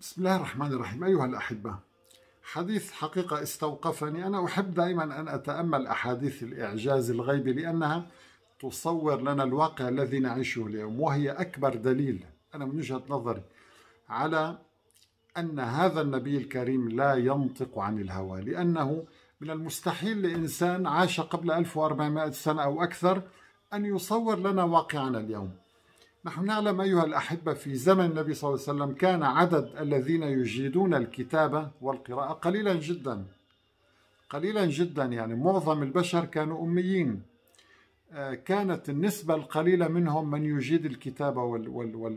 بسم الله الرحمن الرحيم أيها الأحبة حديث حقيقة استوقفني أنا أحب دائما أن أتأمل أحاديث الإعجاز الغيبي لأنها تصور لنا الواقع الذي نعيشه اليوم وهي أكبر دليل أنا من وجهة نظري على أن هذا النبي الكريم لا ينطق عن الهوى لأنه من المستحيل لإنسان عاش قبل 1400 سنة أو أكثر أن يصور لنا واقعنا اليوم نحن نعلم أيها الأحبة في زمن النبي صلى الله عليه وسلم كان عدد الذين يجيدون الكتابة والقراءة قليلا جدا قليلا جدا يعني معظم البشر كانوا أميين آه، كانت النسبة القليلة منهم من يجيد الكتابة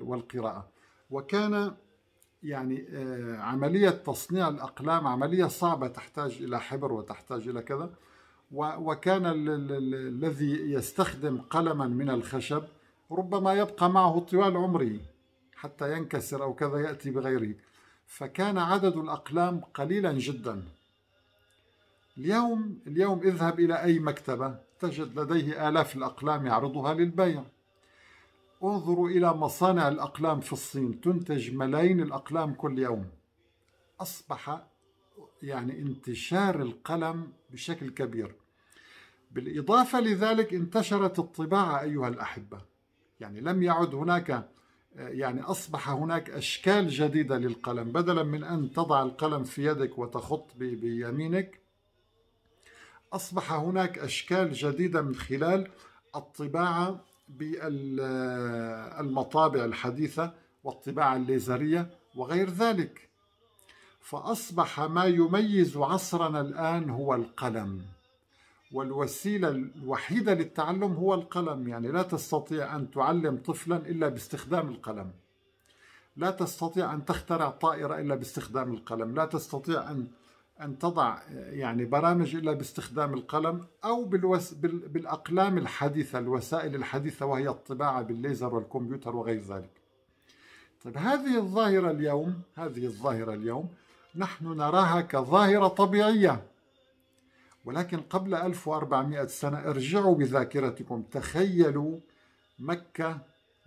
والقراءة وكان يعني آه، عملية تصنيع الأقلام عملية صعبة تحتاج إلى حبر وتحتاج إلى كذا وكان الذي يستخدم قلما من الخشب ربما يبقى معه طوال عمره حتى ينكسر أو كذا يأتي بغيره فكان عدد الأقلام قليلا جدا اليوم اليوم اذهب إلى أي مكتبة تجد لديه آلاف الأقلام يعرضها للبيع انظروا إلى مصانع الأقلام في الصين تنتج ملايين الأقلام كل يوم أصبح يعني انتشار القلم بشكل كبير بالإضافة لذلك انتشرت الطباعة أيها الأحبة يعني لم يعد هناك آه، يعني أصبح هناك أشكال جديدة للقلم بدلا من أن تضع القلم في يدك وتخط بيمينك أصبح هناك أشكال جديدة من خلال الطباعة بالمطابع آه، الحديثة والطباعة الليزرية وغير ذلك فأصبح ما يميز عصرنا الآن هو القلم والوسيلة الوحيدة للتعلم هو القلم يعني لا تستطيع أن تعلم طفلا إلا باستخدام القلم لا تستطيع أن تخترع طائرة إلا باستخدام القلم لا تستطيع أن أن تضع يعني برامج إلا باستخدام القلم أو بالوس... بال... بالأقلام الحديثة الوسائل الحديثة وهي الطباعة بالليزر والكمبيوتر وغير ذلك طيب هذه الظاهرة اليوم هذه الظاهرة اليوم نحن نراها كظاهرة طبيعية ولكن قبل 1400 سنة ارجعوا بذاكرتكم تخيلوا مكة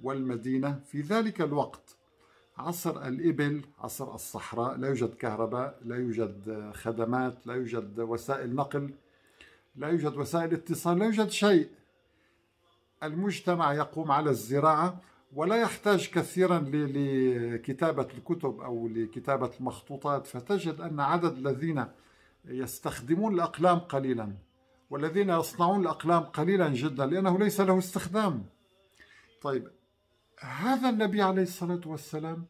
والمدينة في ذلك الوقت عصر الإبل عصر الصحراء لا يوجد كهرباء لا يوجد خدمات لا يوجد وسائل نقل لا يوجد وسائل اتصال لا يوجد شيء المجتمع يقوم على الزراعة ولا يحتاج كثيرا لكتابة الكتب أو لكتابة المخطوطات فتجد أن عدد الذين يستخدمون الأقلام قليلا والذين يصنعون الأقلام قليلا جدا لأنه ليس له استخدام طيب هذا النبي عليه الصلاة والسلام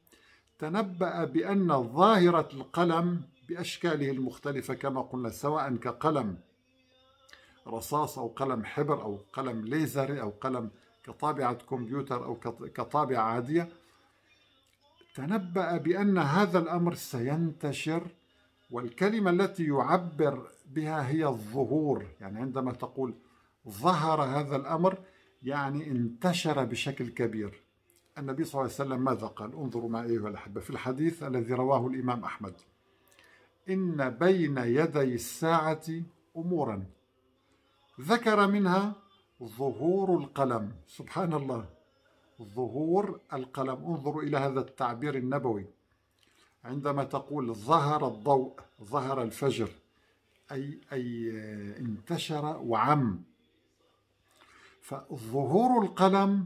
تنبأ بأن ظاهرة القلم بأشكاله المختلفة كما قلنا سواء كقلم رصاص أو قلم حبر أو قلم ليزري أو قلم كطابعة كمبيوتر أو كطابعة عادية تنبأ بأن هذا الأمر سينتشر والكلمة التي يعبر بها هي الظهور يعني عندما تقول ظهر هذا الأمر يعني انتشر بشكل كبير النبي صلى الله عليه وسلم ماذا قال انظروا ما أيها الأحبة في الحديث الذي رواه الإمام أحمد إن بين يدي الساعة أمورا ذكر منها ظهور القلم سبحان الله ظهور القلم انظروا إلى هذا التعبير النبوي عندما تقول ظهر الضوء ظهر الفجر أي أي آه، انتشر وعم فظهور القلم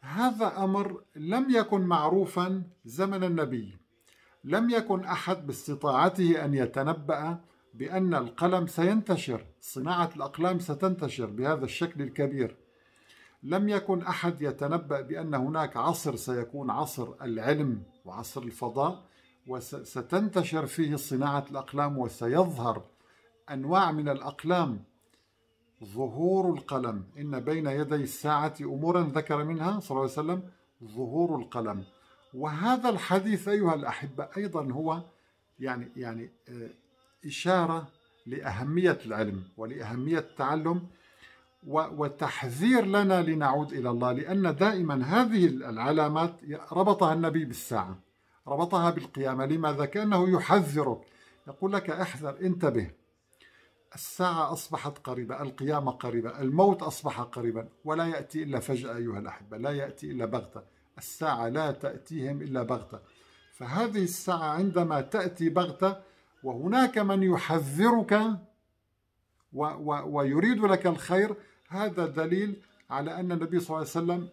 هذا أمر لم يكن معروفا زمن النبي لم يكن أحد باستطاعته أن يتنبأ بأن القلم سينتشر صناعة الأقلام ستنتشر بهذا الشكل الكبير لم يكن أحد يتنبأ بأن هناك عصر سيكون عصر العلم وعصر الفضاء وستنتشر فيه صناعة الأقلام وسيظهر أنواع من الأقلام ظهور القلم إن بين يدي الساعة أمورا ذكر منها صلى الله عليه وسلم ظهور القلم وهذا الحديث أيها الأحبة أيضا هو يعني يعني آه، إشارة لأهمية العلم ولأهمية التعلم وتحذير لنا لنعود إلى الله لأن دائما هذه العلامات ربطها النبي بالساعة ربطها بالقيامة لماذا؟ كأنه يحذرك يقول لك احذر انتبه الساعة أصبحت قريبة القيامة قريبة الموت أصبح قريبا ولا يأتي إلا فجأة أيها الأحبة لا يأتي إلا بغتة الساعة لا تأتيهم إلا بغتة فهذه الساعة عندما تأتي بغتة وهناك من يحذرك و و ويريد لك الخير هذا دليل على أن النبي صلى الله عليه وسلم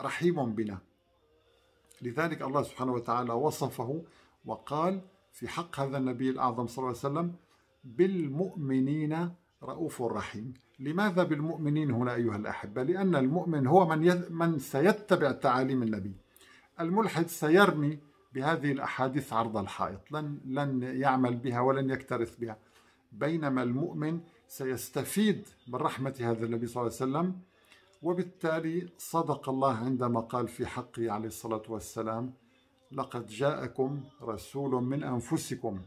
رحيم بنا لذلك الله سبحانه وتعالى وصفه وقال في حق هذا النبي الأعظم صلى الله عليه وسلم بالمؤمنين رؤوف رحيم لماذا بالمؤمنين هنا أيها الأحبة لأن المؤمن هو من, يذ... من سيتبع تعاليم النبي الملحد سيرمي بهذه الأحاديث عرض الحائط لن, لن يعمل بها ولن يكترث بها بينما المؤمن سيستفيد من رحمة هذا النبي صلى الله عليه وسلم وبالتالي صدق الله عندما قال في حقه عليه الصلاة والسلام لقد جاءكم رسول من أنفسكم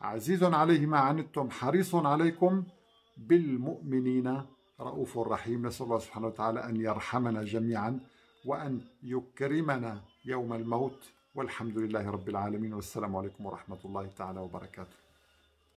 عزيز عليه ما عنتم حريص عليكم بالمؤمنين رؤوف رحيم نسأل الله سبحانه وتعالى أن يرحمنا جميعا وأن يكرمنا يوم الموت والحمد لله رب العالمين والسلام عليكم ورحمة الله تعالى وبركاته